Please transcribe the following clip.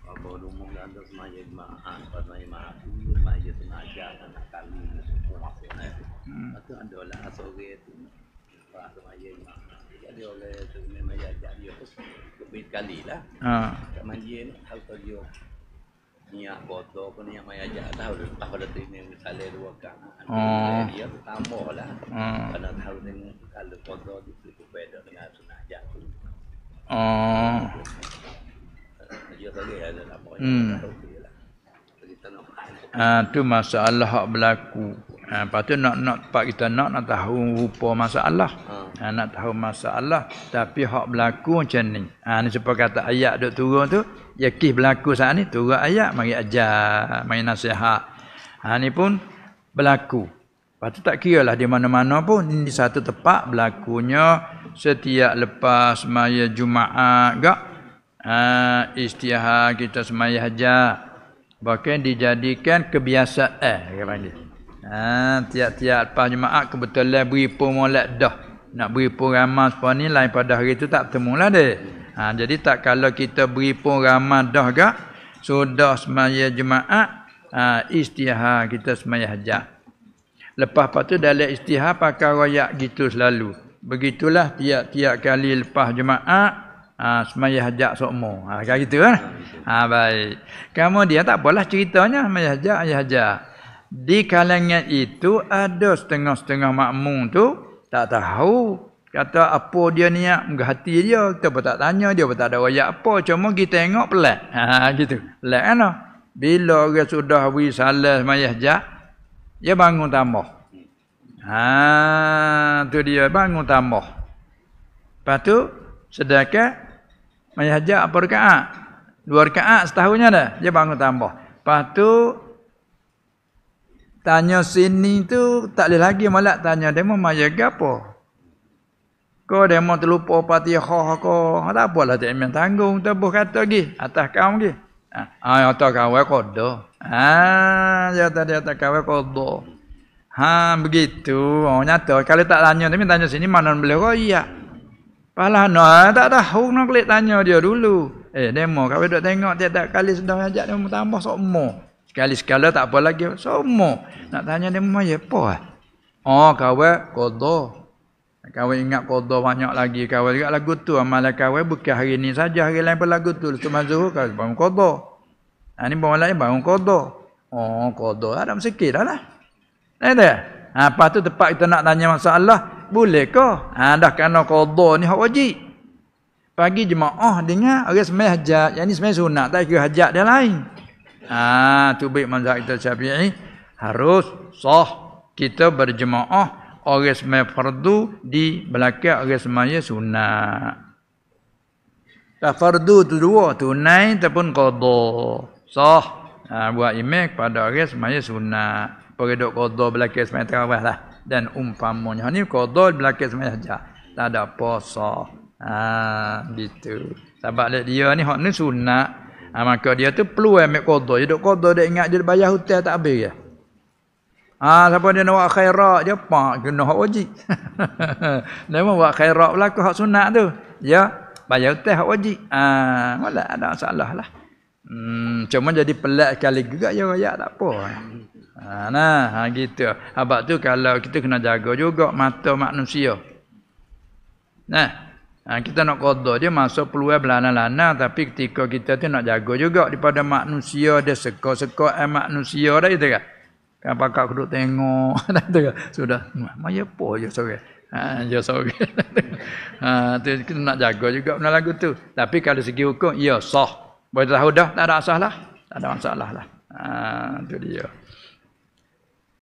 Kalau dulu mula anda semaya jemaah, apa semaya mahal dulu, semaya semaja anak kali ni semua masuk ni. Atau anda lah sore tu, apa semaya jemaah. Jadi oleh tu memang ya jadi aku lebih kali lah. Tak manjian, hal tu dia niat foto pun yang maya jahat lah. tahu dia tak boleh terima misalnya dua kali oh. dia tu tambah lah Karena ha. kalau tahu dia kalau foto dia berbeda dengan sunah oh. Ha, tu masalah hak berlaku. Ha, lepas tu nak nak pak kita nak nak tahu rupa masalah. Ha, ah, nak tahu masalah tapi hak berlaku macam ni. Ha, ni sebab kata ayat dok turun tu, yakih berlaku saat ni turun ayat mari ajar, mari nasihat. Ha, ni pun berlaku. Patut tak kira lah di mana-mana pun di satu tempat berlakunya setiap lepas maya Jumaat gak Ha, istiha kita semayah haja bahkan dijadikan kebiasaan dia panggil ha tiap-tiap lepas jumaat kebetulan beri pemolat dah nak beri pun ramah sepanjang ni lain pada hari tu tak temulah dia ha, jadi tak kalau kita beri pun ramah dah gak sudah semayah jemaah ha, istiha kita semayah haja lepas dah dalam istiha pakai royak gitu selalu begitulah tiap-tiap kali lepas jemaah. Ha, semaya hajak sokmo. Ha, kan gitu kan? Ha, baik. Kemudian tak apalah ceritanya. Semaya hajak, ayah hajak. Di kalangan itu ada setengah-setengah makmum tu tak tahu kata apa dia niat muka hati dia kita pun tak tanya dia pun tak ada wayak apa cuma kita tengok pelat ha gitu pelat kan bila orang sudah wi salah mayah jak dia bangun tambah ha tu dia bangun tambah lepas tu sedekah Maya haja apa rakaat? Dua rakaat setahunya dah. Dia bangun tambah. Lepas tu tanya sini tu tak boleh lagi malak tanya dia mau maya apa? Kau dia mau terlupa Fatihah kau. Tak apalah tak memang tanggung tebus kata lagi atas kaum lagi. Ah, ha, ha atas kaum aku do. Ah, ha, dia tadi atas kau aku do. Ha, begitu. Oh, nyata kalau tak tanya, tapi tanya sini mana boleh kau iya. Alah, no, ah, tak tahu nak no, tanya dia dulu. Eh, demo kau duduk tengok tiap-tiap kali sedang ajak dia tambah sok mo. Sekali sekala tak apa lagi sok Nak tanya dia demo ya apa? Eh? Oh, kau kodo. Kau ingat kodo banyak lagi kau juga lagu tu amalan kau bukan hari ni saja hari lain pun lagu tu lepas mazhab kau bangun kodo. Ha ni bangun lain bangun kodo. Oh, kodo ada sikit dah lah. Ada. Eh, ha, lepas tu tepat kita nak tanya masalah, boleh ke? Ha, dah kena qada ni hak wajib. Pagi jemaah dengan orang sembah hajat, yang ni sembah sunat, tak kira hajat dia lain. Ah, ha, tu baik mazhab kita Syafi'i harus sah kita berjemaah orang sembah fardu di belakang orang sembah sunat. Tak fardu tu dua, tunai ataupun qada. Sah. Ha, buat imej pada orang sembah sunat. Pergi duk qada belakang sembah tarawih lah dan umpamanya ni qadol belaka sembahyang hajat tak ada puasa ha gitu sebab dia ni hak ni sunat ha, maka dia tu perlu ambil qadol dia duk qadol dia ingat dia bayar hutang tak habis ya ha siapa dia nak buat khairat dia pa kena hak wajib memang buat khairat belaka hak sunat tu ya bayar hutang hak wajib ha malah ada salah lah Hmm, cuma jadi pelak kali juga ya, ya tak apa. Ya. Ha, nah, ha, gitu. Sebab tu kalau kita kena jaga juga mata manusia. Nah, ha, kita nak kodoh dia masuk peluang belana-lana. Tapi ketika kita tu nak jaga juga daripada manusia. Dia seko-seko eh, manusia dah itu kan. Kan pakak kuduk tengok. dah itu kan. Sudah. Maya apa je sore. Ha, je sore. ha, tu kita nak jaga juga benar lagu tu. Tapi kalau segi hukum, ya sah. Boleh tahu dah, tak ada asah lah. Tak ada masalah lah. Ha, tu dia.